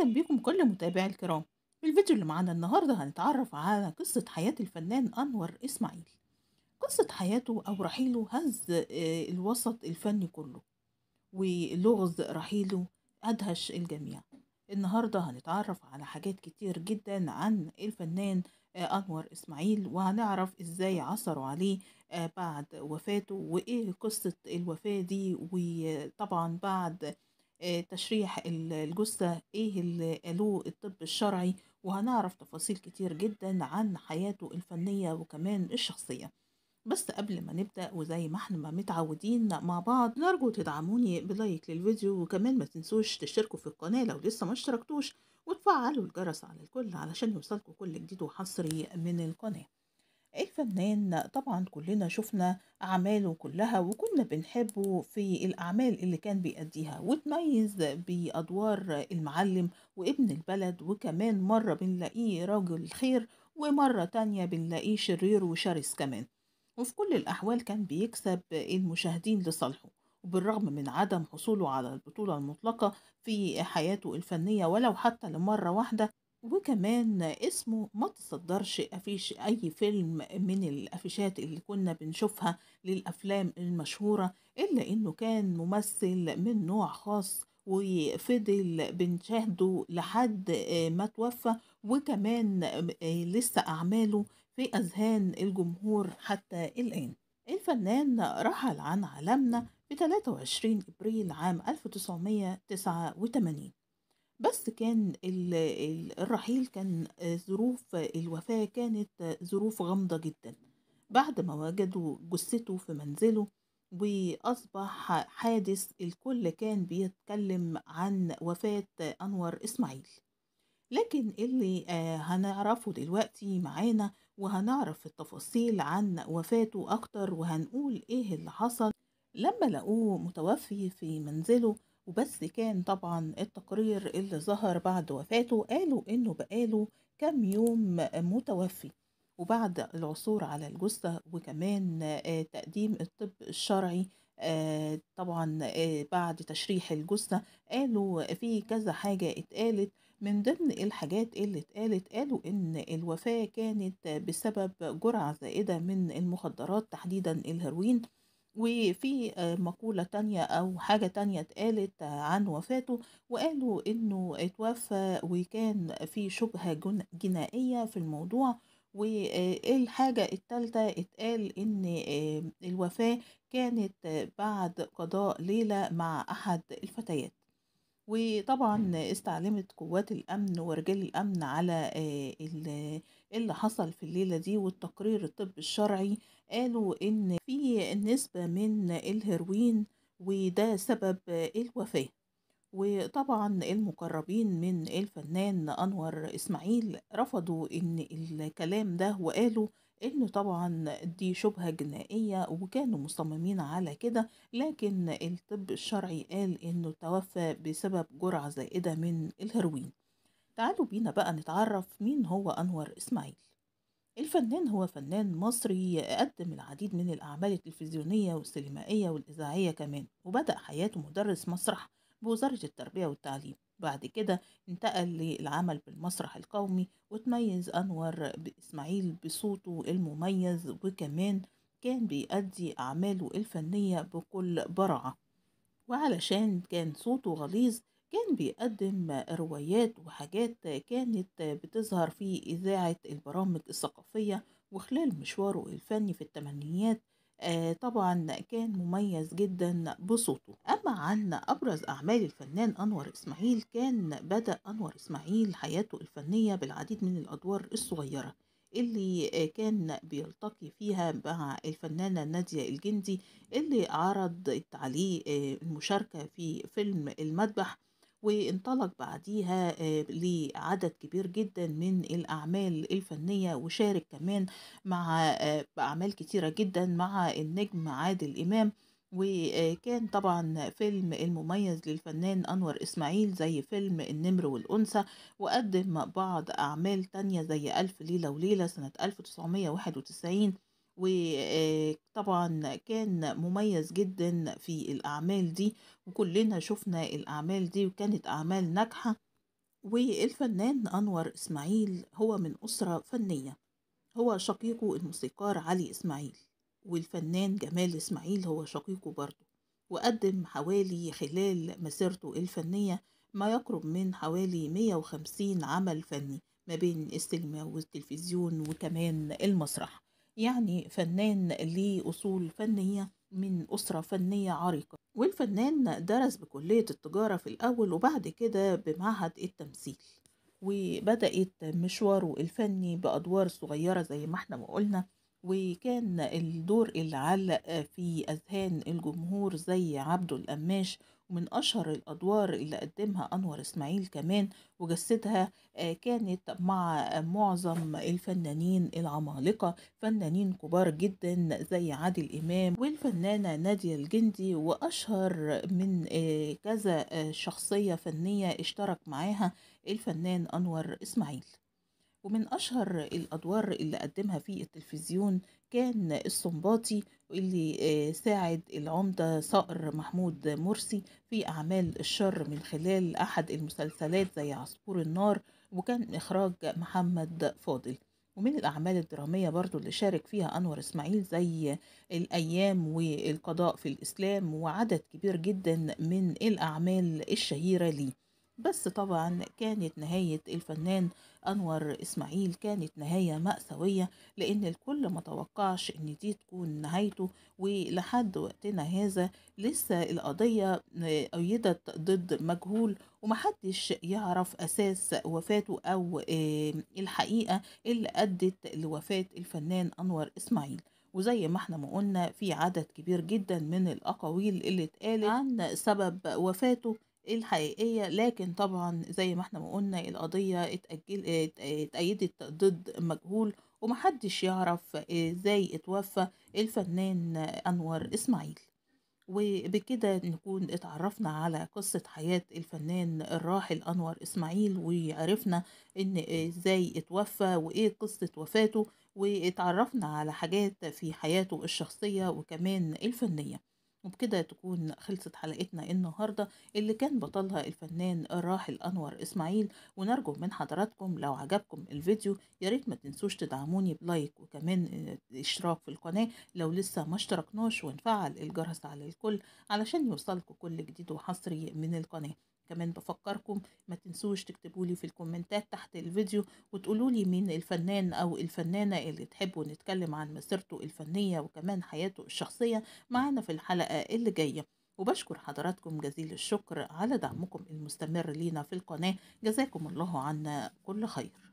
أهلا بيكم كل متابعي الكرام في الفيديو اللي معانا النهاردة هنتعرف على قصة حياة الفنان أنور إسماعيل قصة حياته أو رحيله هز آه، الوسط الفني كله ولغز رحيله أدهش الجميع النهاردة هنتعرف على حاجات كتير جدا عن الفنان آه، أنور إسماعيل وهنعرف إزاي عثروا عليه آه، بعد وفاته وإيه قصة الوفاة دي وطبعا بعد آه، تشريح الجثة ايه اللي قالوه الطب الشرعي وهنعرف تفاصيل كتير جدا عن حياته الفنية وكمان الشخصية بس قبل ما نبدأ وزي ما احنا ما متعودين مع بعض نرجو تدعموني بلايك للفيديو وكمان ما تنسوش تشتركوا في القناة لو لسه ما اشتركتوش وتفعلوا الجرس على الكل علشان يوصلكوا كل جديد وحصري من القناة الفنان إيه طبعا كلنا شفنا أعماله كلها وكنا بنحبه في الأعمال اللي كان بيأديها وتميز بأدوار المعلم وابن البلد وكمان مرة بنلاقيه راجل خير ومرة تانية بنلاقيه شرير وشرس كمان وفي كل الأحوال كان بيكسب المشاهدين لصالحه وبالرغم من عدم حصوله على البطولة المطلقة في حياته الفنية ولو حتى لمرة واحدة وكمان اسمه ما تصدرش أفيش أي فيلم من الأفيشات اللي كنا بنشوفها للأفلام المشهورة إلا إنه كان ممثل من نوع خاص وفضل بنشاهده لحد آه، ما توفى وكمان آه، لسه أعماله في أذهان الجمهور حتى الآن الفنان رحل عن عالمنا في 23 إبريل عام 1989 بس كان الرحيل كان آه، ظروف الوفاة كانت ظروف غامضة جدا بعد ما وجدوا جثته في منزله وأصبح حادث الكل كان بيتكلم عن وفاة أنور إسماعيل لكن اللي آه، هنعرفه دلوقتي معانا وهنعرف التفاصيل عن وفاته أكتر وهنقول إيه اللي حصل لما لقوه متوفي في منزله وبس كان طبعا التقرير اللي ظهر بعد وفاته قالوا إنه بقاله كام يوم متوفي وبعد العثور على الجثة وكمان آه، تقديم الطب الشرعي آه، طبعا آه، بعد تشريح الجثة قالوا في كذا حاجة اتقالت من ضمن الحاجات اللي اتقالت قالوا ان الوفاة كانت بسبب جرعة زائدة من المخدرات تحديدا الهيروين وفي آه، مقولة تانية أو حاجة تانية اتقالت عن وفاته وقالوا إنه اتوفى وكان في شبهة جنائية في الموضوع والحاجة آه، التالتة اتقال إن آه، الوفاة كانت بعد قضاء ليلة مع أحد الفتيات وطبعًا استعلمت قوات الأمن ورجال الأمن على آه، اللي حصل في الليلة دي والتقرير الطبي الشرعي قالوا إن في نسبة من الهيروين وده سبب الوفاة وطبعا المقربين من الفنان أنور إسماعيل رفضوا إن الكلام ده وقالوا إنه طبعا دي شبهة جنائية وكانوا مصممين على كده لكن الطب الشرعي قال إنه توفى بسبب جرعة زائدة من الهيروين تعالوا بينا بقى نتعرف مين هو أنور إسماعيل الفنان هو فنان مصري قدم العديد من الأعمال التلفزيونية والسينمائية والإذاعية كمان وبدأ حياته مدرس مسرح بوزارة التربية والتعليم بعد كده انتقل للعمل بالمسرح القومي وتميز أنور إسماعيل بصوته المميز وكمان كان بيأدي أعماله الفنية بكل براعة وعلشان كان صوته غليظ كان بيقدم روايات وحاجات كانت بتظهر في إذاعة البرامج الثقافية وخلال مشواره الفني في التمانينيات آه، طبعا كان مميز جدا بصوته أما عن أبرز أعمال الفنان أنور إسماعيل كان بدأ أنور إسماعيل حياته الفنية بالعديد من الأدوار الصغيرة اللي آه، كان بيلتقي فيها مع الفنانة نادية الجندي اللي عرضت عليه آه، المشاركة في فيلم المذبح وانطلق بعديها آه، لعدد كبير جدا من الأعمال الفنية وشارك كمان مع آه، أعمال كتيرة جدا مع النجم عادل إمام وكان طبعا فيلم المميز للفنان أنور إسماعيل زي فيلم النمر والأنثى وقدم بعض أعمال تانية زي ألف ليلة وليلة سنة 1991 وطبعا كان مميز جدا في الأعمال دي وكلنا شفنا الأعمال دي وكانت أعمال ناجحة والفنان أنور إسماعيل هو من أسرة فنية هو شقيقه الموسيقار علي إسماعيل والفنان جمال إسماعيل هو شقيقه برضه وقدم حوالي خلال مسيرته الفنية ما يقرب من حوالي 150 عمل فني ما بين السينما والتلفزيون وكمان المسرح يعني فنان ليه أصول فنية من أسرة فنية عريقة والفنان درس بكلية التجارة في الأول وبعد كده بمعهد التمثيل وبدأت مشواره الفني بأدوار صغيرة زي ما احنا ما قلنا وكان الدور اللي علق في أذهان الجمهور زي عبده القماش ومن أشهر الأدوار اللي قدمها أنور إسماعيل كمان وجسدها آه، كانت مع معظم الفنانين العمالقة فنانين كبار جدا زي عادل إمام والفنانة نادية الجندي وأشهر من آه، كذا آه، شخصية فنية اشترك معاها الفنان أنور إسماعيل ومن أشهر الأدوار اللي قدمها في التلفزيون كان السنباطي اللي آه، ساعد العمدة صقر محمود مرسي في أعمال الشر من خلال أحد المسلسلات زي عصفور النار وكان إخراج محمد فاضل ومن الأعمال الدرامية برضو اللي شارك فيها أنور إسماعيل زي الأيام والقضاء في الإسلام وعدد كبير جدا من الأعمال الشهيرة ليه بس طبعا كانت نهاية الفنان أنور إسماعيل كانت نهاية مأساوية لأن الكل ما توقعش إن دي تكون نهايته ولحد وقتنا هذا لسه القضية أيدت ضد مجهول ومحدش يعرف أساس وفاته أو آه، الحقيقة اللي أدت لوفاة الفنان أنور إسماعيل وزي ما احنا ما قلنا في عدد كبير جدا من الأقاويل اللي اتقالت عن سبب وفاته الحقيقية لكن طبعا زي ما احنا ما قلنا القضية اتأجل اتأيدت ضد مجهول ومحدش يعرف ازاي اتوفى الفنان أنور إسماعيل وبكده نكون اتعرفنا على قصة حياة الفنان الراحل أنور إسماعيل وعرفنا إن إزاي اتوفى وإيه قصة وفاته واتعرفنا على حاجات في حياته الشخصية وكمان الفنية وبكده تكون خلصت حلقتنا النهاردة اللي كان بطلها الفنان الراحل أنور إسماعيل ونرجو من حضراتكم لو عجبكم الفيديو ياريت ما تنسوش تدعموني بلايك وكمان اشتراك في القناة لو لسه ما اشتركناش ونفعل الجرس على الكل علشان يوصلكم كل جديد وحصري من القناة كمان بفكركم ما تنسوش تكتبولي في الكومنتات تحت الفيديو وتقولولي مين الفنان او الفنانه اللي تحبوا نتكلم عن مسيرته الفنيه وكمان حياته الشخصيه معانا في الحلقه اللي جايه وبشكر حضراتكم جزيل الشكر على دعمكم المستمر لينا في القناة جزاكم الله عنا كل خير